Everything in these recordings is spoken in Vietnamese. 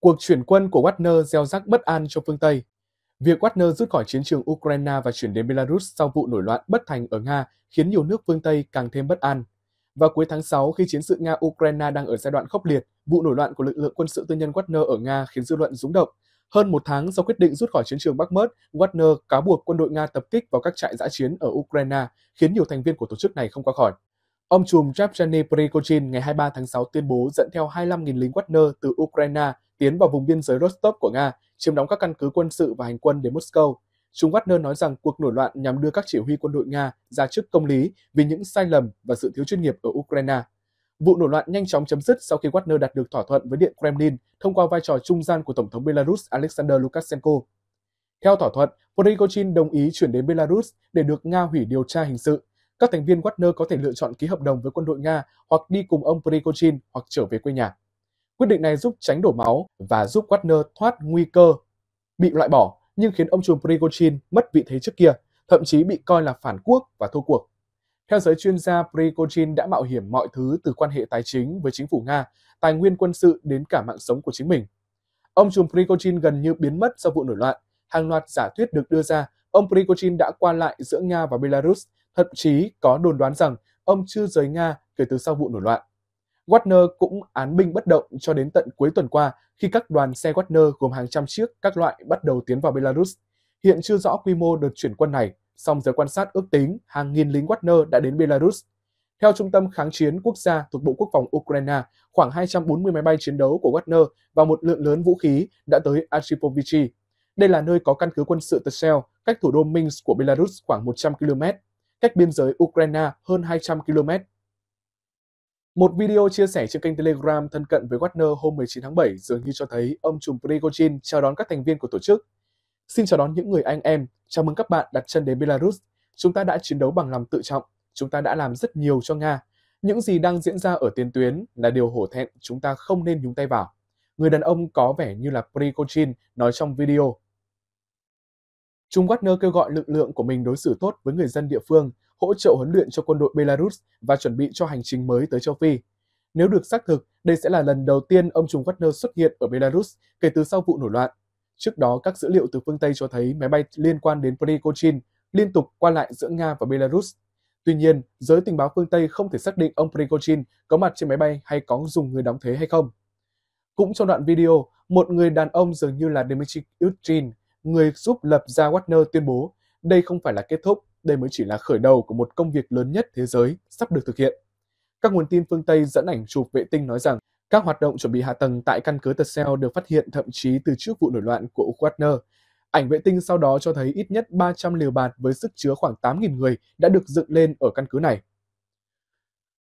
cuộc chuyển quân của Wagner gieo rắc bất an cho phương Tây. Việc Wagner rút khỏi chiến trường Ukraine và chuyển đến Belarus sau vụ nổi loạn bất thành ở Nga khiến nhiều nước phương Tây càng thêm bất an. Vào cuối tháng 6, khi chiến sự Nga-Ukraine đang ở giai đoạn khốc liệt, vụ nổi loạn của lực lượng quân sự tư nhân Wagner ở Nga khiến dư luận rúng động. Hơn một tháng sau quyết định rút khỏi chiến trường Bắc Mớt, Wagner cáo buộc quân đội Nga tập kích vào các trại giã chiến ở Ukraine, khiến nhiều thành viên của tổ chức này không qua khỏi. Ông trùm Yevgeny Prigozhin ngày 23 tháng 6 tuyên bố dẫn theo 25.000 lính Wagner từ Ukraine tiến vào vùng biên giới Rostov của Nga, chiếm đóng các căn cứ quân sự và hành quân đến Moscow. Chúng Wagner nói rằng cuộc nổi loạn nhằm đưa các chỉ huy quân đội Nga ra trước công lý vì những sai lầm và sự thiếu chuyên nghiệp ở Ukraine. Vụ nổi loạn nhanh chóng chấm dứt sau khi Wagner đạt được thỏa thuận với Điện Kremlin thông qua vai trò trung gian của Tổng thống Belarus Alexander Lukashenko. Theo thỏa thuận, Prigozhin đồng ý chuyển đến Belarus để được Nga hủy điều tra hình sự các thành viên Wagner có thể lựa chọn ký hợp đồng với quân đội Nga hoặc đi cùng ông Prigozhin hoặc trở về quê nhà. Quyết định này giúp tránh đổ máu và giúp Wagner thoát nguy cơ bị loại bỏ nhưng khiến ông trùm Prigozhin mất vị thế trước kia, thậm chí bị coi là phản quốc và thua cuộc. Theo giới chuyên gia, Prigozhin đã mạo hiểm mọi thứ từ quan hệ tài chính với chính phủ Nga, tài nguyên quân sự đến cả mạng sống của chính mình. Ông trùm Prigozhin gần như biến mất sau vụ nổi loạn. Hàng loạt giả thuyết được đưa ra, ông Prigozhin đã qua lại giữa Nga và Belarus, thậm chí có đồn đoán rằng ông chưa rời Nga kể từ sau vụ nổi loạn. Wagner cũng án binh bất động cho đến tận cuối tuần qua khi các đoàn xe Wagner gồm hàng trăm chiếc các loại bắt đầu tiến vào Belarus. Hiện chưa rõ quy mô đợt chuyển quân này, song giới quan sát ước tính hàng nghìn lính Wagner đã đến Belarus. Theo Trung tâm Kháng chiến Quốc gia thuộc Bộ Quốc phòng Ukraine, khoảng 240 máy bay chiến đấu của Wagner và một lượng lớn vũ khí đã tới Archipovichi. Đây là nơi có căn cứ quân sự Tsel, cách thủ đô Minsk của Belarus khoảng 100 km cách biên giới Ukraine hơn 200 km. Một video chia sẻ trên kênh Telegram thân cận với Wagner hôm 19 tháng 7 dường như cho thấy ông trùm Prigozhin chào đón các thành viên của tổ chức. Xin chào đón những người anh em, chào mừng các bạn đặt chân đến Belarus. Chúng ta đã chiến đấu bằng lòng tự trọng, chúng ta đã làm rất nhiều cho Nga. Những gì đang diễn ra ở tiền tuyến là điều hổ thẹn chúng ta không nên nhúng tay vào. Người đàn ông có vẻ như là Prigozhin nói trong video Trung Wagner kêu gọi lực lượng của mình đối xử tốt với người dân địa phương, hỗ trợ huấn luyện cho quân đội Belarus và chuẩn bị cho hành trình mới tới châu Phi. Nếu được xác thực, đây sẽ là lần đầu tiên ông Trung Wagner xuất hiện ở Belarus kể từ sau vụ nổi loạn. Trước đó, các dữ liệu từ phương Tây cho thấy máy bay liên quan đến Prigozhin liên tục qua lại giữa Nga và Belarus. Tuy nhiên, giới tình báo phương Tây không thể xác định ông Prigozhin có mặt trên máy bay hay có dùng người đóng thế hay không. Cũng trong đoạn video, một người đàn ông dường như là Dmitry Yushin người giúp lập ra Wagner tuyên bố đây không phải là kết thúc, đây mới chỉ là khởi đầu của một công việc lớn nhất thế giới sắp được thực hiện. Các nguồn tin phương Tây dẫn ảnh chụp vệ tinh nói rằng các hoạt động chuẩn bị hạ tầng tại căn cứ Tsel được phát hiện thậm chí từ trước vụ nổi loạn của Wagner. Ảnh vệ tinh sau đó cho thấy ít nhất 300 liều bạt với sức chứa khoảng 8.000 người đã được dựng lên ở căn cứ này.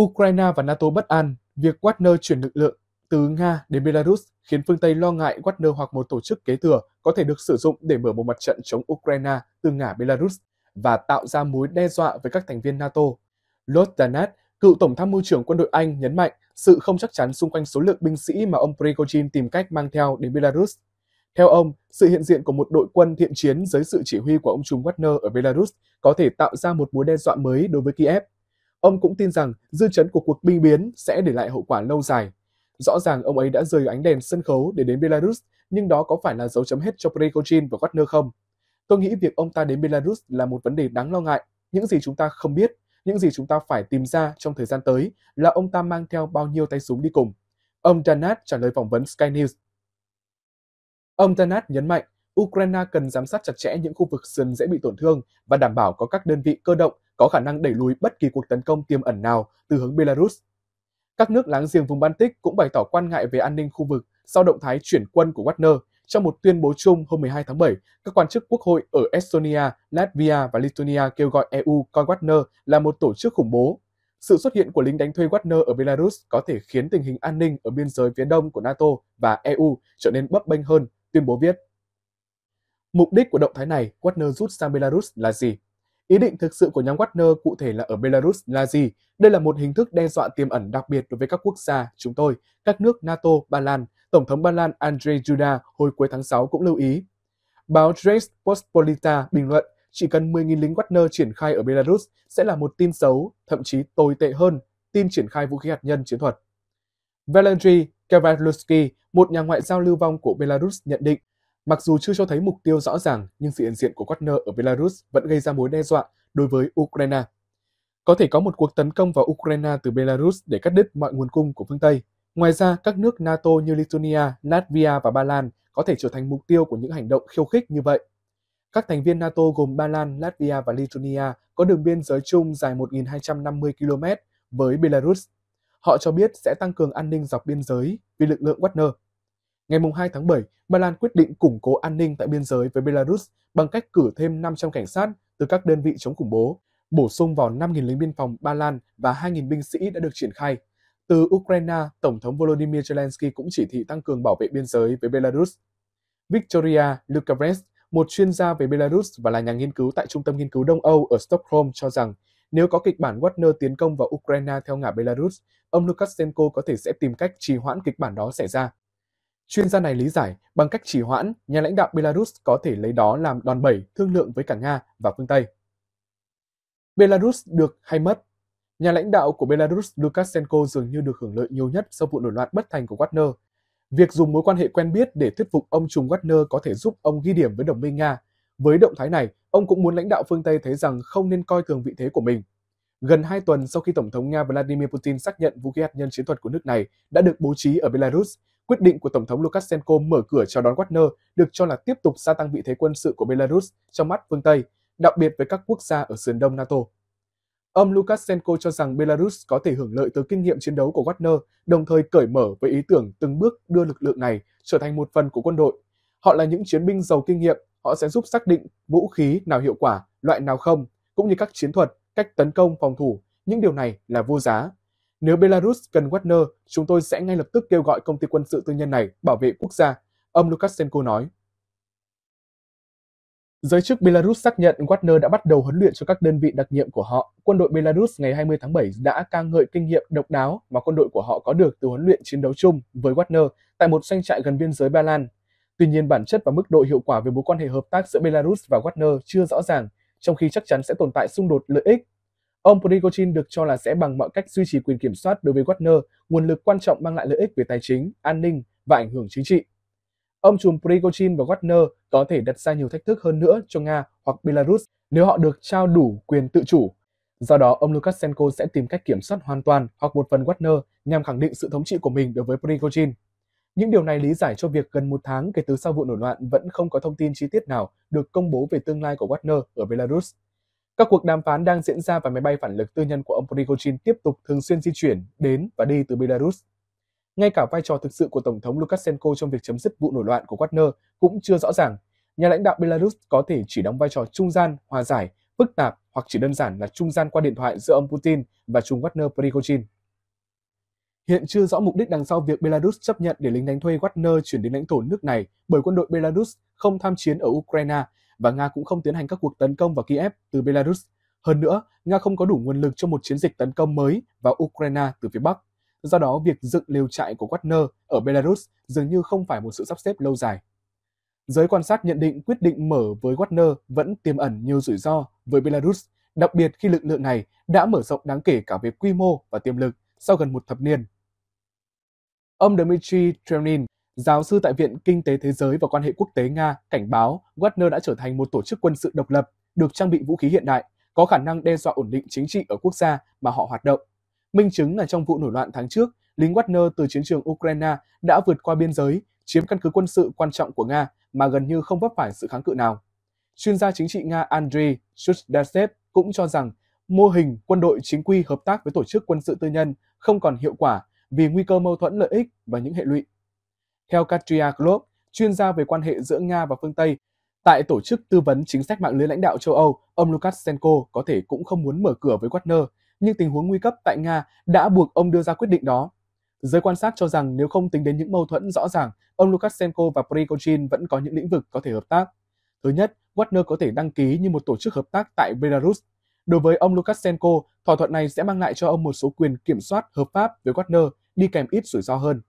Ukraine và NATO bất an, việc Wagner chuyển lực lượng từ Nga đến Belarus khiến phương Tây lo ngại Wagner hoặc một tổ chức kế thừa có thể được sử dụng để mở một mặt trận chống Ukraine từ ngả Belarus và tạo ra mối đe dọa với các thành viên NATO. Lord Danat, cựu tổng tham mưu trưởng quân đội Anh nhấn mạnh sự không chắc chắn xung quanh số lượng binh sĩ mà ông Prigozhin tìm cách mang theo đến Belarus. Theo ông, sự hiện diện của một đội quân thiện chiến dưới sự chỉ huy của ông Trung Wagner ở Belarus có thể tạo ra một mối đe dọa mới đối với Kiev. Ông cũng tin rằng dư chấn của cuộc binh biến sẽ để lại hậu quả lâu dài Rõ ràng ông ấy đã rời ánh đèn sân khấu để đến Belarus, nhưng đó có phải là dấu chấm hết cho Prigozhin và Wagner không? Tôi nghĩ việc ông ta đến Belarus là một vấn đề đáng lo ngại. Những gì chúng ta không biết, những gì chúng ta phải tìm ra trong thời gian tới là ông ta mang theo bao nhiêu tay súng đi cùng. Ông Danat trả lời phỏng vấn Sky News. Ông Danat nhấn mạnh, Ukraine cần giám sát chặt chẽ những khu vực sườn dễ bị tổn thương và đảm bảo có các đơn vị cơ động có khả năng đẩy lùi bất kỳ cuộc tấn công tiềm ẩn nào từ hướng Belarus các nước láng giềng vùng Baltic cũng bày tỏ quan ngại về an ninh khu vực sau động thái chuyển quân của Wagner. Trong một tuyên bố chung hôm 12 tháng 7, các quan chức quốc hội ở Estonia, Latvia và Lithuania kêu gọi EU coi Wagner là một tổ chức khủng bố. Sự xuất hiện của lính đánh thuê Wagner ở Belarus có thể khiến tình hình an ninh ở biên giới phía đông của NATO và EU trở nên bấp bênh hơn, tuyên bố viết. Mục đích của động thái này, Wagner rút sang Belarus là gì? Ý định thực sự của nhóm Wagner cụ thể là ở Belarus là gì? Đây là một hình thức đe dọa tiềm ẩn đặc biệt đối với các quốc gia chúng tôi, các nước NATO, Ba Lan. Tổng thống Ba Lan Andrzej Duda hồi cuối tháng 6 cũng lưu ý. Báo Dres Postpolita bình luận, chỉ cần 10.000 lính Wagner triển khai ở Belarus sẽ là một tin xấu, thậm chí tồi tệ hơn, tin triển khai vũ khí hạt nhân chiến thuật. Valery Kavaluski, một nhà ngoại giao lưu vong của Belarus nhận định, Mặc dù chưa cho thấy mục tiêu rõ ràng, nhưng sự hiện diện của Wagner ở Belarus vẫn gây ra mối đe dọa đối với Ukraine. Có thể có một cuộc tấn công vào Ukraine từ Belarus để cắt đứt mọi nguồn cung của phương Tây. Ngoài ra, các nước NATO như Lithuania, Latvia và Ba Lan có thể trở thành mục tiêu của những hành động khiêu khích như vậy. Các thành viên NATO gồm Ba Lan, Latvia và Lithuania có đường biên giới chung dài 1.250 km với Belarus. Họ cho biết sẽ tăng cường an ninh dọc biên giới vì lực lượng Wagner. Ngày 2 tháng 7, Ba Lan quyết định củng cố an ninh tại biên giới với Belarus bằng cách cử thêm 500 cảnh sát từ các đơn vị chống khủng bố, bổ sung vào 5.000 lính biên phòng Ba Lan và 2.000 binh sĩ đã được triển khai. Từ Ukraine, Tổng thống Volodymyr Zelensky cũng chỉ thị tăng cường bảo vệ biên giới với Belarus. Victoria Lukavrest, một chuyên gia về Belarus và là nhà nghiên cứu tại Trung tâm Nghiên cứu Đông Âu ở Stockholm cho rằng nếu có kịch bản Wagner tiến công vào Ukraine theo ngả Belarus, ông Lukashenko có thể sẽ tìm cách trì hoãn kịch bản đó xảy ra. Chuyên gia này lý giải bằng cách trì hoãn, nhà lãnh đạo Belarus có thể lấy đó làm đòn bẩy thương lượng với cả Nga và phương Tây. Belarus được hay mất? Nhà lãnh đạo của Belarus Lukashenko dường như được hưởng lợi nhiều nhất sau vụ nổi loạn bất thành của Wagner. Việc dùng mối quan hệ quen biết để thuyết phục ông trùng Wagner có thể giúp ông ghi điểm với đồng minh Nga. Với động thái này, ông cũng muốn lãnh đạo phương Tây thấy rằng không nên coi thường vị thế của mình. Gần 2 tuần sau khi Tổng thống Nga Vladimir Putin xác nhận vũ khí hạt nhân chiến thuật của nước này đã được bố trí ở Belarus, Quyết định của Tổng thống Lukashenko mở cửa chào đón Wagner được cho là tiếp tục gia tăng vị thế quân sự của Belarus trong mắt phương Tây, đặc biệt với các quốc gia ở sườn đông NATO. Ông Lukashenko cho rằng Belarus có thể hưởng lợi từ kinh nghiệm chiến đấu của Wagner, đồng thời cởi mở với ý tưởng từng bước đưa lực lượng này trở thành một phần của quân đội. Họ là những chiến binh giàu kinh nghiệm, họ sẽ giúp xác định vũ khí nào hiệu quả, loại nào không, cũng như các chiến thuật, cách tấn công phòng thủ. Những điều này là vô giá. Nếu Belarus cần Wagner, chúng tôi sẽ ngay lập tức kêu gọi công ty quân sự tư nhân này bảo vệ quốc gia, ông Lukashenko nói. Giới chức Belarus xác nhận Wagner đã bắt đầu huấn luyện cho các đơn vị đặc nhiệm của họ. Quân đội Belarus ngày 20 tháng 7 đã ca ngợi kinh nghiệm độc đáo mà quân đội của họ có được từ huấn luyện chiến đấu chung với Wagner tại một doanh trại gần biên giới Ba Lan. Tuy nhiên, bản chất và mức độ hiệu quả về mối quan hệ hợp tác giữa Belarus và Wagner chưa rõ ràng, trong khi chắc chắn sẽ tồn tại xung đột lợi ích Ông Prigozhin được cho là sẽ bằng mọi cách duy trì quyền kiểm soát đối với Wagner, nguồn lực quan trọng mang lại lợi ích về tài chính, an ninh và ảnh hưởng chính trị. Ông chùm Prigozhin và Wagner có thể đặt ra nhiều thách thức hơn nữa cho Nga hoặc Belarus nếu họ được trao đủ quyền tự chủ. Do đó, ông Lukashenko sẽ tìm cách kiểm soát hoàn toàn hoặc một phần Wagner nhằm khẳng định sự thống trị của mình đối với Prigozhin. Những điều này lý giải cho việc gần một tháng kể từ sau vụ nổi loạn vẫn không có thông tin chi tiết nào được công bố về tương lai của Wagner ở Belarus. Các cuộc đàm phán đang diễn ra và máy bay phản lực tư nhân của ông Prigozhin tiếp tục thường xuyên di chuyển đến và đi từ Belarus. Ngay cả vai trò thực sự của Tổng thống Lukashenko trong việc chấm dứt vụ nổi loạn của Wagner cũng chưa rõ ràng. Nhà lãnh đạo Belarus có thể chỉ đóng vai trò trung gian, hòa giải, phức tạp hoặc chỉ đơn giản là trung gian qua điện thoại giữa ông Putin và Trung Wagner Prigozhin. Hiện chưa rõ mục đích đằng sau việc Belarus chấp nhận để lính đánh thuê Wagner chuyển đến lãnh thổ nước này bởi quân đội Belarus không tham chiến ở Ukraine và Nga cũng không tiến hành các cuộc tấn công vào Kiev từ Belarus. Hơn nữa, Nga không có đủ nguồn lực cho một chiến dịch tấn công mới vào Ukraine từ phía Bắc. Do đó, việc dựng lều trại của Wagner ở Belarus dường như không phải một sự sắp xếp lâu dài. Giới quan sát nhận định quyết định mở với Wagner vẫn tiềm ẩn nhiều rủi ro với Belarus, đặc biệt khi lực lượng này đã mở rộng đáng kể cả về quy mô và tiềm lực sau gần một thập niên. Ông Dmitry Trenin, Giáo sư tại Viện Kinh tế Thế giới và Quan hệ Quốc tế Nga cảnh báo Wagner đã trở thành một tổ chức quân sự độc lập, được trang bị vũ khí hiện đại, có khả năng đe dọa ổn định chính trị ở quốc gia mà họ hoạt động. Minh chứng là trong vụ nổi loạn tháng trước, lính Wagner từ chiến trường Ukraine đã vượt qua biên giới, chiếm căn cứ quân sự quan trọng của Nga mà gần như không vấp phải sự kháng cự nào. Chuyên gia chính trị Nga Andrei Shudashev cũng cho rằng mô hình quân đội chính quy hợp tác với tổ chức quân sự tư nhân không còn hiệu quả vì nguy cơ mâu thuẫn lợi ích và những hệ lụy theo Katria Klop, chuyên gia về quan hệ giữa Nga và phương Tây, tại tổ chức tư vấn chính sách mạng lưới lãnh đạo châu Âu, ông Lukashenko có thể cũng không muốn mở cửa với Wagner, nhưng tình huống nguy cấp tại Nga đã buộc ông đưa ra quyết định đó. Giới quan sát cho rằng nếu không tính đến những mâu thuẫn rõ ràng, ông Lukashenko và Prigozhin vẫn có những lĩnh vực có thể hợp tác. Thứ nhất, Wagner có thể đăng ký như một tổ chức hợp tác tại Belarus. Đối với ông Lukashenko, thỏa thuận này sẽ mang lại cho ông một số quyền kiểm soát hợp pháp với Wagner đi kèm ít rủi ro hơn.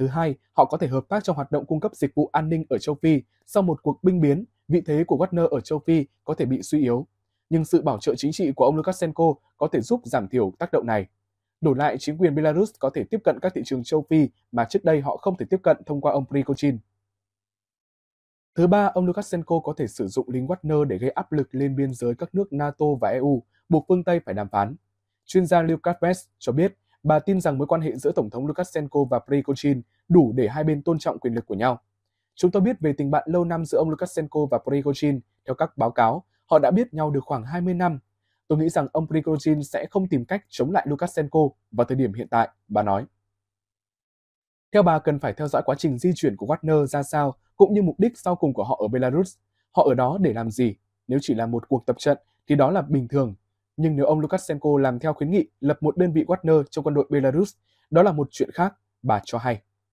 Thứ hai, họ có thể hợp tác trong hoạt động cung cấp dịch vụ an ninh ở châu Phi. Sau một cuộc binh biến, vị thế của Wagner ở châu Phi có thể bị suy yếu. Nhưng sự bảo trợ chính trị của ông Lukashenko có thể giúp giảm thiểu tác động này. Đổi lại, chính quyền Belarus có thể tiếp cận các thị trường châu Phi mà trước đây họ không thể tiếp cận thông qua ông Prigozhin. Thứ ba, ông Lukashenko có thể sử dụng lính Wagner để gây áp lực lên biên giới các nước NATO và EU, buộc phương Tây phải đàm phán. Chuyên gia Lukas Vest cho biết, Bà tin rằng mối quan hệ giữa Tổng thống Lukashenko và Prigozhin đủ để hai bên tôn trọng quyền lực của nhau. Chúng tôi biết về tình bạn lâu năm giữa ông Lukashenko và Prigozhin. Theo các báo cáo, họ đã biết nhau được khoảng 20 năm. Tôi nghĩ rằng ông Prigozhin sẽ không tìm cách chống lại Lukashenko vào thời điểm hiện tại, bà nói. Theo bà, cần phải theo dõi quá trình di chuyển của Wagner ra sao, cũng như mục đích sau cùng của họ ở Belarus. Họ ở đó để làm gì? Nếu chỉ là một cuộc tập trận thì đó là bình thường, nhưng nếu ông Lukashenko làm theo khuyến nghị lập một đơn vị Wagner trong quân đội Belarus, đó là một chuyện khác, bà cho hay.